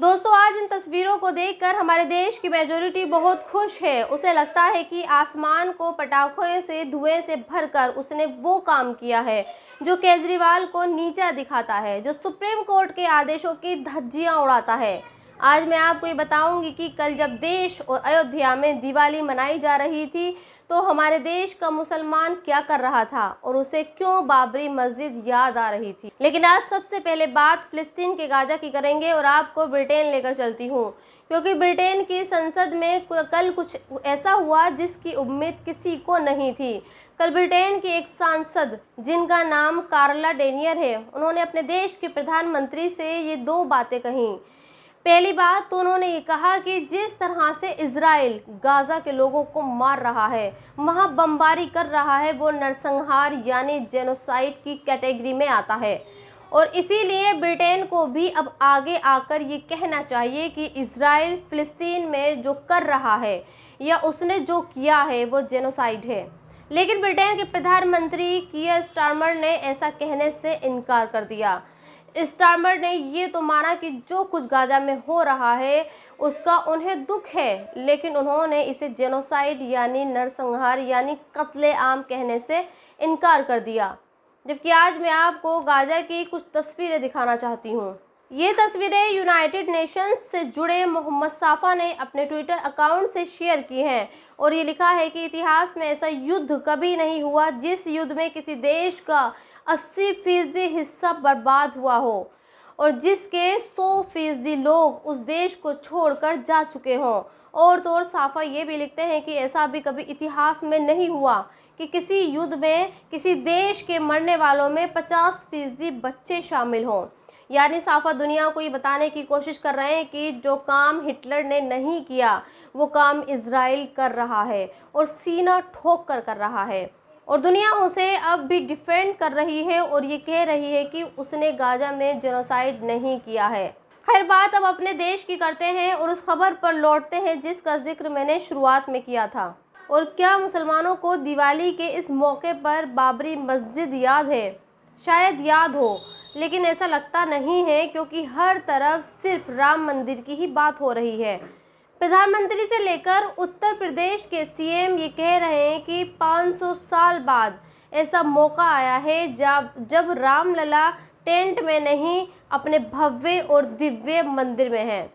दोस्तों आज इन तस्वीरों को देखकर हमारे देश की मेजोरिटी बहुत खुश है उसे लगता है कि आसमान को पटाखों से धुएं से भरकर उसने वो काम किया है जो केजरीवाल को नीचा दिखाता है जो सुप्रीम कोर्ट के आदेशों की धज्जियां उड़ाता है आज मैं आपको ये बताऊंगी कि कल जब देश और अयोध्या में दिवाली मनाई जा रही थी तो हमारे देश का मुसलमान क्या कर रहा था और उसे क्यों बाबरी मस्जिद याद आ रही थी लेकिन आज सबसे पहले बात फिलिस्तीन के गाजा की करेंगे और आपको ब्रिटेन लेकर चलती हूँ क्योंकि ब्रिटेन की संसद में कल कुछ ऐसा हुआ जिसकी उम्मीद किसी को नहीं थी कल ब्रिटेन की एक सांसद जिनका नाम कार्ला डेनियर है उन्होंने अपने देश के प्रधानमंत्री से ये दो बातें कहीं पहली बात तो उन्होंने ये कहा कि जिस तरह से इसराइल गाज़ा के लोगों को मार रहा है वहाँ बमबारी कर रहा है वो नरसंहार यानी जेनोसाइड की कैटेगरी में आता है और इसीलिए ब्रिटेन को भी अब आगे आकर ये कहना चाहिए कि इसराइल फ़लस्तीन में जो कर रहा है या उसने जो किया है वो जेनोसाइड है लेकिन ब्रिटेन के प्रधानमंत्री किया स्टार्मर ने ऐसा कहने से इनकार कर दिया स्टार्मर ने ये तो माना कि जो कुछ गाजा में हो रहा है उसका उन्हें दुख है लेकिन उन्होंने इसे जेनोसाइड यानी नरसंहार यानी कत्ल आम कहने से इनकार कर दिया जबकि आज मैं आपको गाजा की कुछ तस्वीरें दिखाना चाहती हूँ ये तस्वीरें यूनाइटेड नेशंस से जुड़े मोहम्मद साफा ने अपने ट्विटर अकाउंट से शेयर की हैं और ये लिखा है कि इतिहास में ऐसा युद्ध कभी नहीं हुआ जिस युद्ध में किसी देश का अस्सी फीसदी हिस्सा बर्बाद हुआ हो और जिसके सौ फीसदी लोग उस देश को छोड़कर जा चुके हों और तो और साफा ये भी लिखते हैं कि ऐसा भी कभी इतिहास में नहीं हुआ कि किसी युद्ध में किसी देश के मरने वालों में पचास फीसदी बच्चे शामिल हों यानी साफा दुनिया को ये बताने की कोशिश कर रहे हैं कि जो काम हिटलर ने नहीं किया वो काम इसराइल कर रहा है और सीना ठोक कर कर रहा है और दुनिया उसे अब भी डिफेंड कर रही है और ये कह रही है कि उसने गाजा में जेनोसाइड नहीं किया है खैर बात अब अपने देश की करते हैं और उस खबर पर लौटते हैं जिसका जिक्र मैंने शुरुआत में किया था और क्या मुसलमानों को दिवाली के इस मौके पर बाबरी मस्जिद याद है शायद याद हो लेकिन ऐसा लगता नहीं है क्योंकि हर तरफ सिर्फ राम मंदिर की ही बात हो रही है प्रधानमंत्री से लेकर उत्तर प्रदेश के सीएम ये कह रहे हैं कि 500 साल बाद ऐसा मौका आया है जब जब रामलला टेंट में नहीं अपने भव्य और दिव्य मंदिर में हैं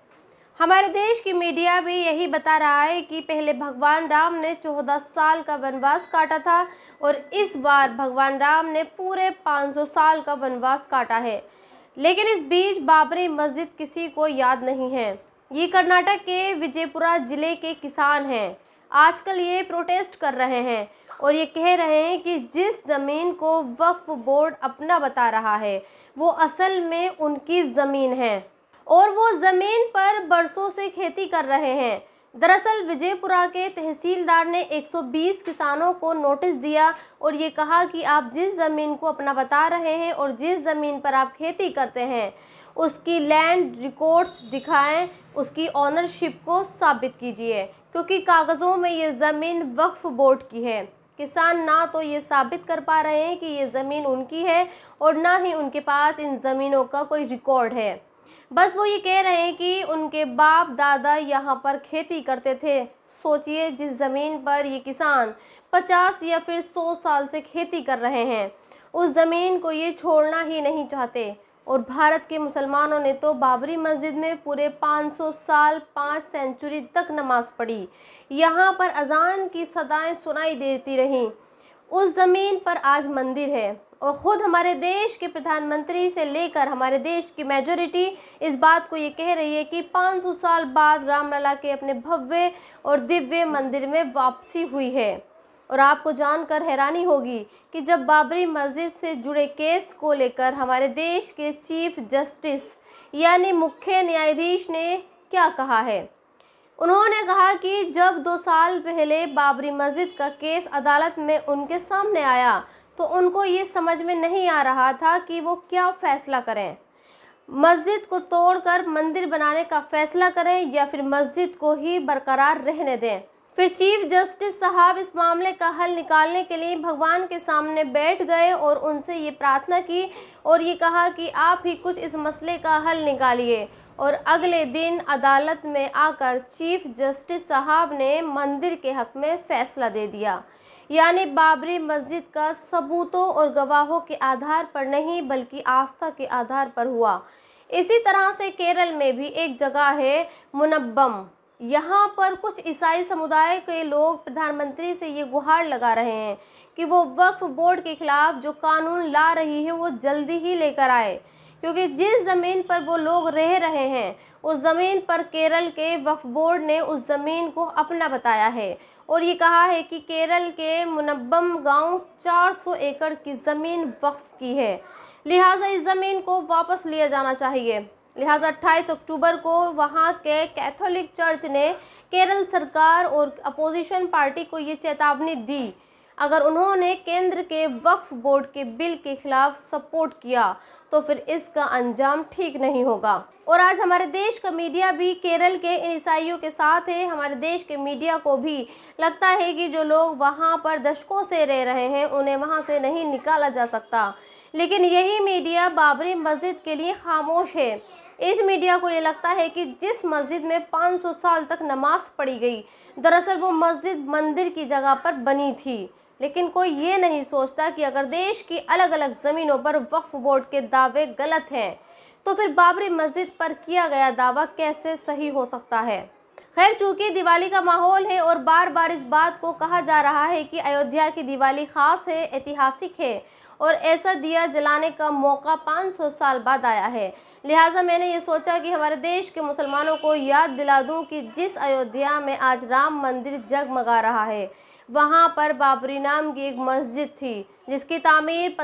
हमारे देश की मीडिया भी यही बता रहा है कि पहले भगवान राम ने चौदह साल का वनवास काटा था और इस बार भगवान राम ने पूरे 500 साल का वनवास काटा है लेकिन इस बीच बाबरी मस्जिद किसी को याद नहीं है ये कर्नाटक के विजयपुरा ज़िले के किसान हैं आजकल ये प्रोटेस्ट कर रहे हैं और ये कह रहे हैं कि जिस ज़मीन को वक्फ बोर्ड अपना बता रहा है वो असल में उनकी ज़मीन है और वो ज़मीन पर बरसों से खेती कर रहे हैं दरअसल विजयपुरा के तहसीलदार ने 120 किसानों को नोटिस दिया और ये कहा कि आप जिस ज़मीन को अपना बता रहे हैं और जिस ज़मीन पर आप खेती करते हैं उसकी लैंड रिकॉर्ड्स दिखाएं उसकी ऑनरशिप को साबित कीजिए क्योंकि कागज़ों में ये ज़मीन वक्फ बोर्ड की है किसान ना तो ये साबित कर पा रहे हैं कि ये ज़मीन उनकी है और ना ही उनके पास इन ज़मीनों का कोई रिकॉर्ड है बस वो ये कह रहे हैं कि उनके बाप दादा यहाँ पर खेती करते थे सोचिए जिस ज़मीन पर ये किसान पचास या फिर सौ साल से खेती कर रहे हैं उस ज़मीन को ये छोड़ना ही नहीं चाहते और भारत के मुसलमानों ने तो बाबरी मस्जिद में पूरे 500 साल पाँच सेंचुरी तक नमाज पढ़ी यहाँ पर अजान की सदाएं सुनाई देती रहीं उस ज़मीन पर आज मंदिर है और ख़ुद हमारे देश के प्रधानमंत्री से लेकर हमारे देश की मेजोरिटी इस बात को ये कह रही है कि 500 साल बाद रामलला के अपने भव्य और दिव्य मंदिर में वापसी हुई है और आपको जानकर हैरानी होगी कि जब बाबरी मस्जिद से जुड़े केस को लेकर हमारे देश के चीफ जस्टिस यानी मुख्य न्यायाधीश ने क्या कहा है उन्होंने कहा कि जब दो साल पहले बाबरी मस्जिद का केस अदालत में उनके सामने आया तो उनको ये समझ में नहीं आ रहा था कि वो क्या फ़ैसला करें मस्जिद को तोड़कर मंदिर बनाने का फ़ैसला करें या फिर मस्जिद को ही बरकरार रहने दें फिर चीफ जस्टिस साहब इस मामले का हल निकालने के लिए भगवान के सामने बैठ गए और उनसे ये प्रार्थना की और ये कहा कि आप ही कुछ इस मसले का हल निकालिए और अगले दिन अदालत में आकर चीफ जस्टिस साहब ने मंदिर के हक में फैसला दे दिया यानी बाबरी मस्जिद का सबूतों और गवाहों के आधार पर नहीं बल्कि आस्था के आधार पर हुआ इसी तरह से केरल में भी एक जगह है मुनब्बम यहाँ पर कुछ ईसाई समुदाय के लोग प्रधानमंत्री से ये गुहार लगा रहे हैं कि वो वक्फ बोर्ड के खिलाफ जो कानून ला रही है वो जल्दी ही लेकर आए क्योंकि जिस ज़मीन पर वो लोग रह रहे हैं उस ज़मीन पर केरल के वक्फ बोर्ड ने उस ज़मीन को अपना बताया है और ये कहा है कि केरल के मुनबम गांव 400 एकड़ की ज़मीन वक्फ की है लिहाजा इस ज़मीन को वापस लिया जाना चाहिए लिहाजा अट्ठाईस अक्टूबर को वहाँ के कैथोलिक चर्च ने केरल सरकार और अपोजिशन पार्टी को ये चेतावनी दी अगर उन्होंने केंद्र के वक्फ बोर्ड के बिल के खिलाफ सपोर्ट किया तो फिर इसका अंजाम ठीक नहीं होगा और आज हमारे देश का मीडिया भी केरल के इन ईसाइयों के साथ है हमारे देश के मीडिया को भी लगता है कि जो लोग वहाँ पर दशकों से रह रहे हैं उन्हें वहाँ से नहीं निकाला जा सकता लेकिन यही मीडिया बाबरी मस्जिद के लिए खामोश है इस मीडिया को ये लगता है कि जिस मस्जिद में 500 साल तक नमाज पढ़ी गई दरअसल वो मस्जिद मंदिर की जगह पर बनी थी लेकिन कोई ये नहीं सोचता कि अगर देश की अलग अलग ज़मीनों पर वक्फ बोर्ड के दावे गलत हैं तो फिर बाबरी मस्जिद पर किया गया दावा कैसे सही हो सकता है खैर चूंकि दिवाली का माहौल है और बार बार इस बात को कहा जा रहा है कि अयोध्या की दिवाली खास है ऐतिहासिक है और ऐसा दिया जलाने का मौका 500 साल बाद आया है लिहाजा मैंने ये सोचा कि हमारे देश के मुसलमानों को याद दिला दूं कि जिस अयोध्या में आज राम मंदिर जगमगा रहा है वहाँ पर बाबरी नाम की एक मस्जिद थी जिसकी तामीर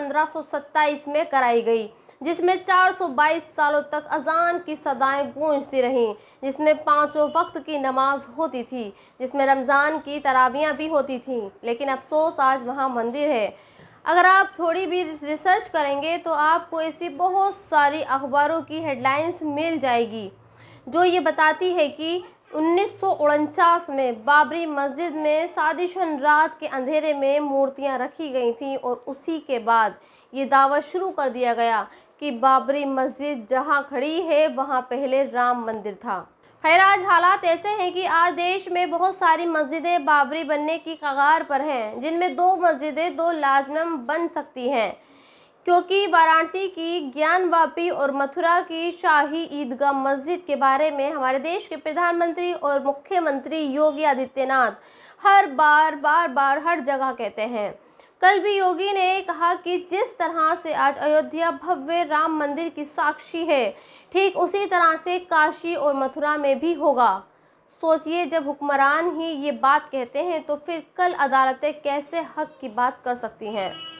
सत्ताईस में कराई गई जिसमें 422 सालों तक अजान की सदाएं गूंजती रहीं जिसमें पांचों वक्त की नमाज होती थी जिसमें रमज़ान की तरावियाँ भी होती थीं लेकिन अफसोस आज वहाँ मंदिर है अगर आप थोड़ी भी रिसर्च करेंगे तो आपको ऐसी बहुत सारी अखबारों की हेडलाइंस मिल जाएगी जो ये बताती है कि उन्नीस में बाबरी मस्जिद में साजिशन रात के अंधेरे में मूर्तियां रखी गई थीं और उसी के बाद ये दावा शुरू कर दिया गया कि बाबरी मस्जिद जहां खड़ी है वहां पहले राम मंदिर था खैर आज हालात ऐसे हैं कि आज देश में बहुत सारी मस्जिदें बाबरी बनने की कगार पर हैं जिनमें दो मस्जिदें दो लाजमन बन सकती हैं क्योंकि वाराणसी की ज्ञानवापी और मथुरा की शाही ईदगाह मस्जिद के बारे में हमारे देश के प्रधानमंत्री और मुख्यमंत्री योगी आदित्यनाथ हर बार बार बार हर जगह कहते हैं कल भी योगी ने कहा कि जिस तरह से आज अयोध्या भव्य राम मंदिर की साक्षी है ठीक उसी तरह से काशी और मथुरा में भी होगा सोचिए जब हुक्मरान ही ये बात कहते हैं तो फिर कल अदालतें कैसे हक की बात कर सकती हैं